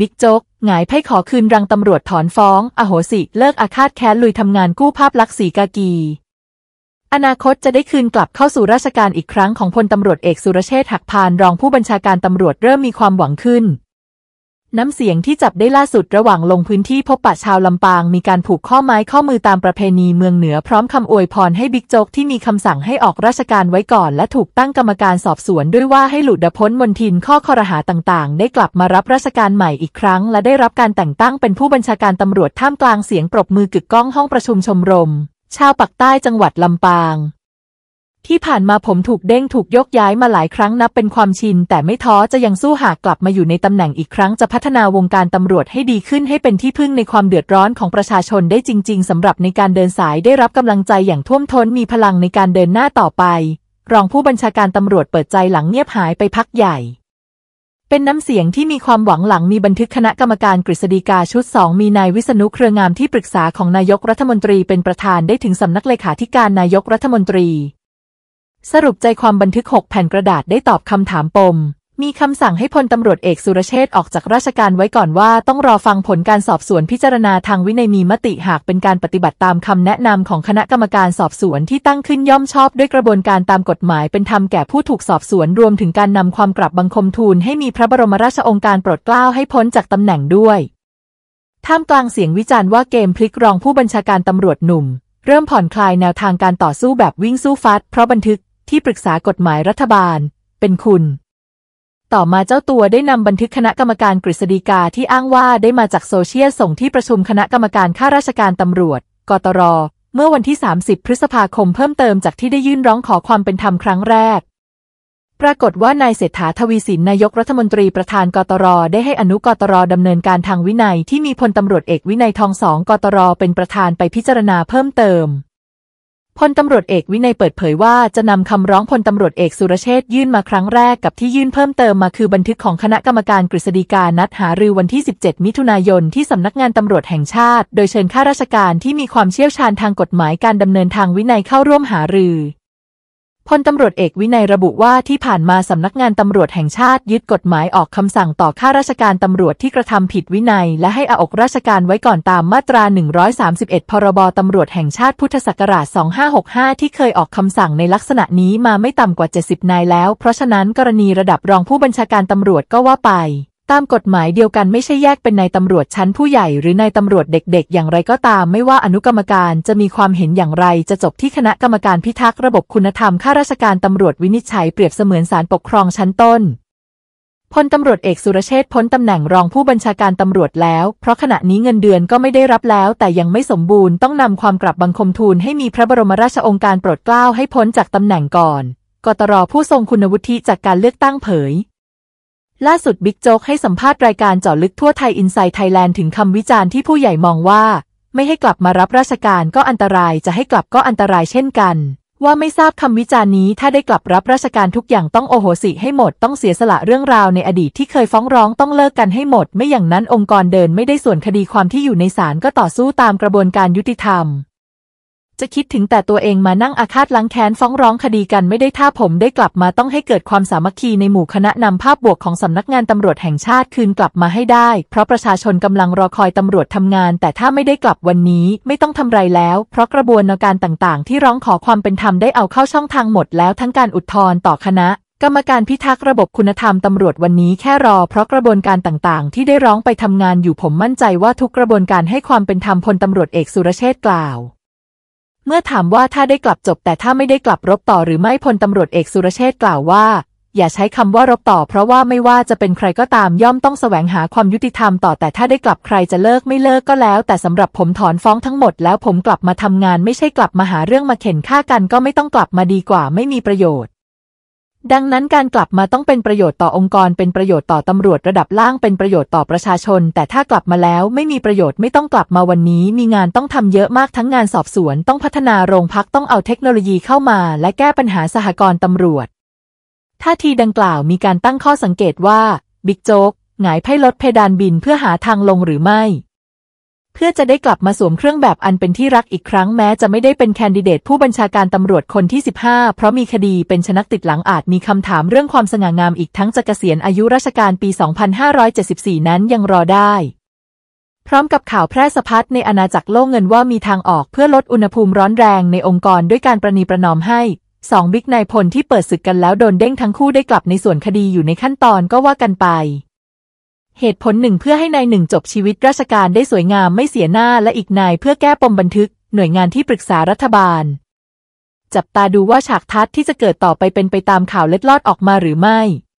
บิ๊กโจ๊ก หงายไพ่ขอคืน รังตำรวจถอนฟ้องอโหสิ เลิกอาฆาตแค้น ลุยทำงานกู้ภาพลักษณ์สีกากี อนาคตจะได้คืนกลับเข้าสู่ราชการอีกครั้งของพลตำรวจเอกสุรเชษฐ์หักพานรองผู้บัญชาการตำรวจเริ่มมีความหวังขึ้นน้ำเสียงที่จับได้ล่าสุดระหว่างลงพื้นที่พบปะชาวลำปาง มีการผูกข้อไม้ข้อมือตามประเพณีเมืองเหนือพร้อมคำอวยพรให้บิ๊กโจ๊กที่มีคำสั่งให้ออกราชการไว้ก่อนและถูกตั้งกรรมการสอบสวนด้วยว่าให้หลุดพ้นมนทินข้อคอรหาต่างๆ ได้กลับมารับราชการใหม่อีกครั้งและได้รับการแต่งตั้งเป็นผู้บัญชาการตำรวจท่ามกลางเสียงปรบมือกึกก้องห้องประชุมชมรม ชาวปักใต้จังหวัดลำปางที่ผ่านมาผมถูกเด้ง ถูกยกย้ายมาหลายครั้ง นับเป็นความชิน แต่ไม่ท้อจะยังสู้หากกลับมาอยู่ในตำแหน่งอีกครั้งจะพัฒนาวงการตำรวจให้ดีขึ้นให้เป็นที่พึ่งในความเดือดร้อนของประชาชนได้จริงๆ สำหรับในการเดินสายได้รับกำลังใจอย่างท่วมท้นมีพลังในการเดินหน้าต่อไป รองผู้บัญชาการตำรวจเปิดใจหลังเงียบหายไปพักใหญ่ เป็นน้ำเสียงที่มีความหวังหลังมีบันทึกคณะกรรมการกฤษฎีกาชุด 2 มีนายวิษณุเครืองามที่ปรึกษาของนายกรัฐมนตรี เป็นประธานได้ถึงสำนักเลขาธิการนายกรัฐมนตรีสรุปใจความบันทึก 6 แผ่นกระดาษได้ตอบคำถามปม มีคำสั่งให้พลตำรวจเอกสุรเชษ์ออกจากราชการไว้ก่อนว่า ต้องรอฟังผลการสอบสวนพิจารณาทางวินัยมีมติ หากเป็นการปฏิบัติตามคำแนะนำของคณะกรรมการสอบสวนที่ตั้งขึ้นย่อมชอบด้วยกระบวนการตามกฎหมายเป็นธรรมแก่ผู้ถูกสอบสวนรวมถึงการนำความกลับบังคมทูล ให้มีพระบรมราชองค์การโปรดเกล้าให้พ้นจากตำแหน่งด้วย ท่ามกลางเสียงวิจารณ์ว่าเกมพลิกรองผู้บัญชาการตำรวจหนุ่ม เริ่มผ่อนคลายแนวทางการต่อสู้แบบวิ่งสู้ฟัดเพราะบันทึกที่ปรึกษากฎหมายรัฐบาล เป็นคุณ ต่อมาเจ้าตัวได้นำบันทึกคณะกรรมการกฤษฎีกาที่อ้างว่าได้มาจากโซเชียลส่งที่ประชุมคณะกรรมการข้าราชการตำรวจ กตร เมื่อวันที่ 30 พฤษภาคมเพิ่มเติมจากที่ได้ยื่นร้องขอความเป็นธรรมครั้งแรก ปรากฏว่านายเศรษฐาทวีสินนายกรัฐมนตรีประธานกตร ได้ให้อนุกตรดำเนินการทางวินัยที่มีพลตำรวจเอกวินัยทองสองกตรเป็นประธานไปพิจารณาเพิ่มเติมพลตำรวจเอกวินัยเปิดเผยว่าจะนำคำร้องพลตำรวจเอกสุรเชษยื่นมาครั้งแรกกับที่ยื่นเพิ่มเติมมาคือบันทึกของคณะกรรมการกฤษฎีกานัดหารือวันที่ 17 มิถุนายนที่สำนักงานตำรวจแห่งชาติ โดยเชิญข้าราชการที่มีความเชี่ยวชาญทางกฎหมายการดำเนินทางวินัยเข้าร่วมหารือพลตำรวจเอกวินัยระบุว่าที่ผ่านมาสำนักงานตำรวจแห่งชาติยึดกฎหมายออกคำสั่งต่อข้าราชการตำรวจที่กระทำผิดวินัยและให้อาอกราชการไว้ก่อนตามมาตรา 131 พรบตำรวจแห่งชาติพุทธศักราช 2565 ที่เคยออกคำสั่งในลักษณะนี้มาไม่ต่ำกว่า 70 นายแล้วเพราะฉะนั้นกรณีระดับรองผู้บัญชาการตำรวจก็ว่าไปตามกฎหมายเดียวกันไม่ใช่แยกเป็นนายตำรวจชั้นผู้ใหญ่หรือนายตำรวจเด็กๆ อย่างไรก็ตาม ไม่ว่าอนุกรรมการจะมีความเห็นอย่างไร จะจบที่คณะกรรมการพิทักษ์ระบบคุณธรรมข้าราชการตำรวจวินิจฉัยเปรียบเสมือนศาลปกครองชั้นต้นพลตำรวจเอกสุรเชษพ้นตำแหน่งรองผู้บัญชาการตำรวจแล้ว เพราะขณะนี้เงินเดือนก็ไม่ได้รับแล้ว แต่ยังไม่สมบูรณ์ ต้องนำความกลับบังคมทูลให้มีพระบรมราชองค์การโปรดเกล้าให้พ้นจากตำแหน่งก่อนกตรผู้ทรงคุณวุฒิจากการเลือกตั้งเผยล่าสุดบิ๊กโจ๊กให้สัมภาษณ์รายการเจาะลึกทั่วไทยอินไซต์ไทยแลนด์ถึงคำวิจารณ์ที่ผู้ใหญ่มองว่า ไม่ให้กลับมารับราชการก็อันตรายจะให้กลับก็อันตรายเช่นกัน ว่าไม่ทราบคำวิจารณ์นี้ ถ้าได้กลับรับราชการทุกอย่างต้องโอโหสิให้หมดต้องเสียสละเรื่องราวในอดีตที่เคยฟ้องร้องต้องเลิกกันให้หมด ไม่อย่างนั้นองค์กรเดินไม่ได้ส่วนคดีความที่อยู่ในศาลก็ต่อสู้ตามกระบวนการยุติธรรมจะคิดถึงแต่ตัวเองมานั่งอาฆาตล้างแค้นฟ้องร้องคดีกันไม่ได้ถ้าผมได้กลับมาต้องให้เกิดความสามัคคีในหมู่คณะนำภาพบวกของสำนักงานตำรวจแห่งชาติคืนกลับมาให้ได้ เพราะประชาชนกำลังรอคอยตำรวจทำงาน แต่ถ้าไม่ได้กลับวันนี้ไม่ต้องทำไรแล้ว เพราะกระบวนการต่างๆ ที่ร้องขอความเป็นธรรมได้เอาเข้าช่องทางหมด แล้วทั้งการอุทธรณ์ต่อคณะ กรรมการพิทักษ์ระบบคุณธรรมตำรวจวันนี้แค่รอเพราะกระบวนการต่างๆ ที่ได้ร้องไปทำงานอยู่ผมมั่นใจว่าทุกกระบวนการให้ความเป็นธรรมพลตำรวจเอกสุรเชษฐ์กล่าวเมื่อถามว่าถ้าได้กลับจบ แต่ถ้าไม่ได้กลับรบต่อหรือไม่พลตำรวจเอกสุรเชษ์กล่าวว่า อย่าใช้คำว่ารบต่อ เพราะว่าไม่ว่าจะเป็นใครก็ตามย่อมต้องแสวงหาความยุติธรรมต่อแต่ถ้าได้กลับใครจะเลิกไม่เลิกก็แล้ว แต่สำหรับผมถอนฟ้องทั้งหมดแล้วผมกลับมาทำงาน ไม่ใช่กลับมาหาเรื่องมาเข็นฆ่ากัน ก็ไม่ต้องกลับมาดีกว่า ไม่มีประโยชน์ดังนั้นการกลับมาต้องเป็นประโยชน์ต่อองค์กร เป็นประโยชน์ต่อตำรวจระดับล่างเป็นประโยชน์ต่อประชาชนแต่ถ้ากลับมาแล้วไม่มีประโยชน์ไม่ต้องกลับมาวันนี้ มีงานต้องทำเยอะมากทั้งงานสอบสวน ต้องพัฒนาโรงพักต้องเอาเทคโนโลยีเข้ามา และแก้ปัญหาสหกรณ์ตำรวจท่าทีดังกล่าวมีการตั้งข้อสังเกตว่าบิ๊กโจ๊กหงายไพ่ลดเพดานบินเพื่อหาทางลงหรือไม่พื่อจะได้กลับมาสวมเครื่องแบบอันเป็นที่รักอีกครั้งแม้จะไม่ได้เป็นแคนดิเดตผู้บัญชาการตำรวจคนที่ 15 เพราะมีคดีเป็นชนักติดหลังอาจมีคำถามเรื่องความสง่างามอีกทั้งจะเกษียณอายุราชการปี 2574 นั้นยังรอได้ พร้อมกับข่าวแพร่สะพัดในอาณาจักรโลงเงินว่ามีทางออกเพื่อลดอุณหภูมิร้อนแรงในองค์กรด้วยการประนีประนอมให้สองบิ๊กนายพลที่เปิดศึกกันแล้วโดนเด้งทั้งคู่ได้กลับในส่วนคดีอยู่ในขั้นตอนก็ว่ากันไปเหตุผลหนึ่งเพื่อให้นายหนึ่งจบชีวิตราชการได้สวยงามไม่เสียหน้า และอีกนายเพื่อแก้ปมบันทึกหน่วยงานที่ปรึกษารัฐบาล จับตาดูว่าฉากทัศน์ที่จะเกิดต่อไปเป็นไปตามข่าวเล็ดลอดออกมาหรือไม่